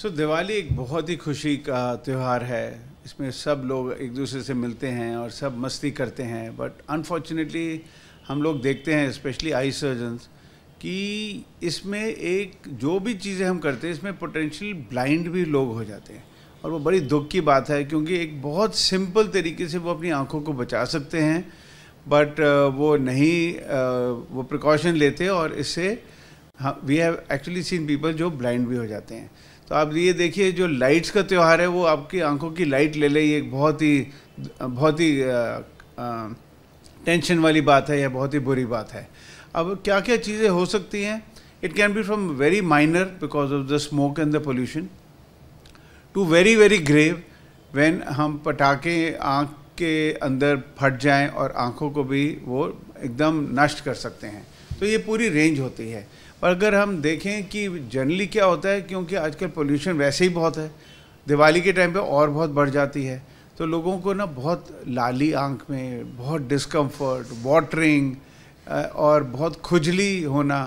सो so, Diwali एक बहुत ही खुशी का त्यौहार है इसमें सब लोग एक दूसरे से मिलते हैं और सब मस्ती करते हैं बट अनफॉर्चुनेटली हम लोग देखते हैं स्पेशली आई सर्जन कि इसमें एक जो भी चीज़ें हम करते हैं इसमें पोटेंशियल ब्लाइंड भी लोग हो जाते हैं और वो बड़ी दुख की बात है क्योंकि एक बहुत सिंपल तरीके से वो अपनी आँखों को बचा सकते हैं बट वो नहीं वो प्रिकॉशन लेते और इससे we have actually seen people जो ब्लाइंड भी हो जाते हैं तो आप ये देखिए जो लाइट्स का त्यौहार है वो आपकी आंखों की लाइट ले ले ये एक बहुत ही बहुत ही टेंशन वाली बात है या बहुत ही बुरी बात है अब क्या क्या चीज़ें हो सकती हैं it can be from very minor because of the smoke and the pollution to very very grave when हम पटाखे आँख के अंदर फट जाएं और आँखों को भी वो एकदम नष्ट कर सकते हैं तो ये पूरी रेंज होती है और अगर हम देखें कि जनरली क्या होता है क्योंकि आजकल पोल्यूशन वैसे ही बहुत है दिवाली के टाइम पे और बहुत बढ़ जाती है तो लोगों को ना बहुत लाली आंख में बहुत डिस्कम्फर्ट वाटरिंग और बहुत खुजली होना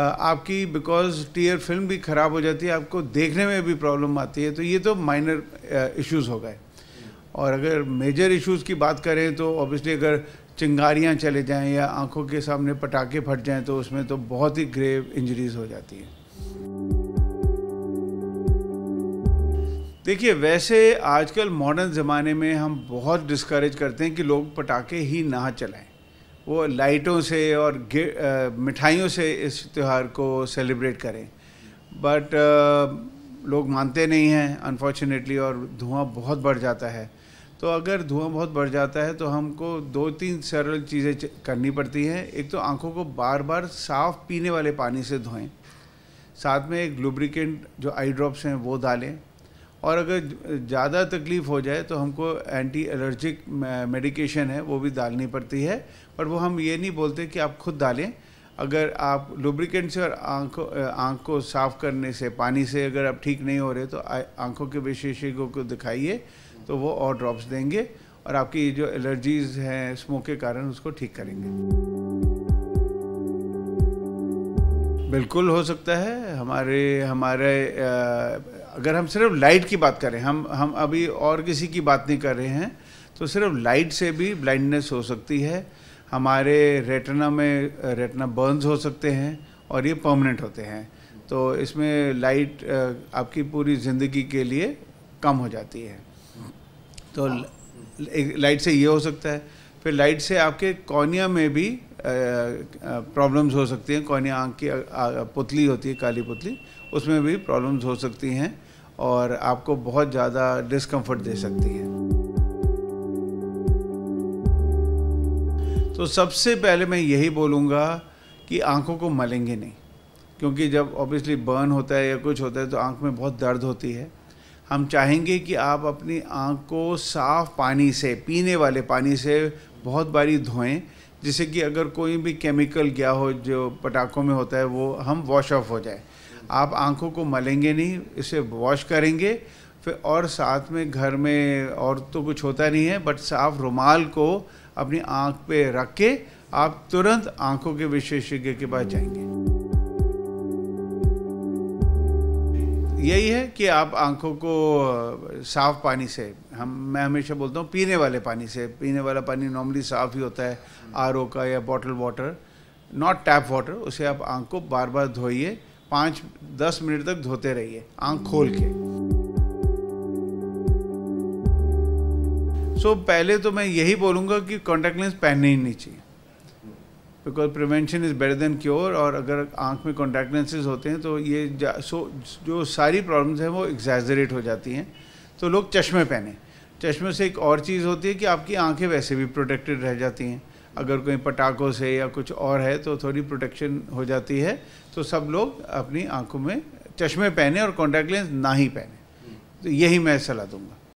आपकी बिकॉज टीयर फिल्म भी ख़राब हो जाती है आपको देखने में भी प्रॉब्लम आती है तो ये तो माइनर इश्यूज़ हो गए और अगर मेजर इश्यूज़ की बात करें तो ऑब्वियसली अगर चिंगारियाँ चले जाएं या आंखों के सामने पटाखे फट जाएं तो उसमें तो बहुत ही ग्रेव इंजरीज हो जाती है देखिए वैसे आजकल मॉडर्न ज़माने में हम बहुत डिस्करेज करते हैं कि लोग पटाखे ही ना चलाएं वो लाइटों से और मिठाइयों से इस त्यौहार को सेलिब्रेट करें बट लोग मानते नहीं हैं अनफॉर्चुनेटली और धुआं बहुत बढ़ जाता है तो अगर धुआं बहुत बढ़ जाता है तो हमको दो तीन सरल चीज़ें करनी पड़ती हैं एक तो आंखों को बार बार साफ़ पीने वाले पानी से धोएं साथ में एक लुब्रिकेंट जो आई ड्रॉप्स हैं वो डालें और अगर ज़्यादा तकलीफ़ हो जाए तो हमको एंटी एलर्जिक मेडिकेशन है वो भी डालनी पड़ती है पर वो हम ये नहीं बोलते कि आप खुद डालें अगर आप लुब्रिकेंट से और आँखों आँख को साफ़ करने से पानी से अगर आप ठीक नहीं हो रहे तो आँखों के विशेषज्ञों को दिखाइए तो वो और ड्रॉप्स देंगे और आपकी जो एलर्जीज हैं स्मोक के कारण उसको ठीक करेंगे बिल्कुल हो सकता है हमारे हमारे अगर हम सिर्फ लाइट की बात करें हम हम अभी और किसी की बात नहीं कर रहे हैं तो सिर्फ लाइट से भी ब्लाइंडनेस हो सकती है हमारे रेटना में रेटना बर्न्स हो सकते हैं और ये परमानेंट होते हैं तो इसमें लाइट आपकी पूरी ज़िंदगी के लिए कम हो जाती है तो लाइट से ये हो सकता है फिर लाइट से आपके कॉर्निया में भी प्रॉब्लम्स हो सकती हैं कॉर्निया आँख की पुतली होती है काली पुतली उसमें भी प्रॉब्लम्स हो सकती हैं और आपको बहुत ज़्यादा डिस्कम्फर्ट दे सकती है तो सबसे पहले मैं यही बोलूँगा कि आँखों को मलेंगे नहीं क्योंकि जब ऑब्वियसली बर्न होता है या कुछ होता है तो आँख में बहुत दर्द होती है हम चाहेंगे कि आप अपनी आँख को साफ पानी से पीने वाले पानी से बहुत बारी धोएं जिससे कि अगर कोई भी केमिकल गया हो जो पटाखों में होता है वो हम वॉश ऑफ हो जाए आप आँखों को मलेंगे नहीं इसे वॉश करेंगे फिर और साथ में घर में और तो कुछ होता नहीं है बट साफ रुमाल को अपनी आँख पे रख के आप तुरंत आँखों के विशेषज्ञ के पास जाएंगे यही है कि आप आंखों को साफ पानी से हम मैं हमेशा बोलता हूँ पीने वाले पानी से पीने वाला पानी नॉर्मली साफ़ ही होता है आर का या bottle water not tap water उसे आप आंख को बार बार धोइए पाँच दस मिनट तक धोते रहिए आंख खोल के सो so, पहले तो मैं यही बोलूँगा कि कॉन्टैक्ट लेंस पहनने ही नहीं चाहिए because prevention is better than cure और अगर आँख में कॉन्टैक्ट लेंसेज होते हैं तो ये सो जो सारी प्रॉब्लम्स हैं वो एग्जैजरेट हो जाती हैं तो लोग चश्मे पहने चश्मे से एक और चीज़ होती है कि आपकी आंखें वैसे भी प्रोटेक्टेड रह जाती हैं अगर कोई पटाखों से या कुछ और है तो थोड़ी प्रोटेक्शन हो जाती है तो सब लोग अपनी आंखों में चश्मे पहने और कॉन्टैक्ट लेंस ना ही पहने तो यही मैं सलाह दूंगा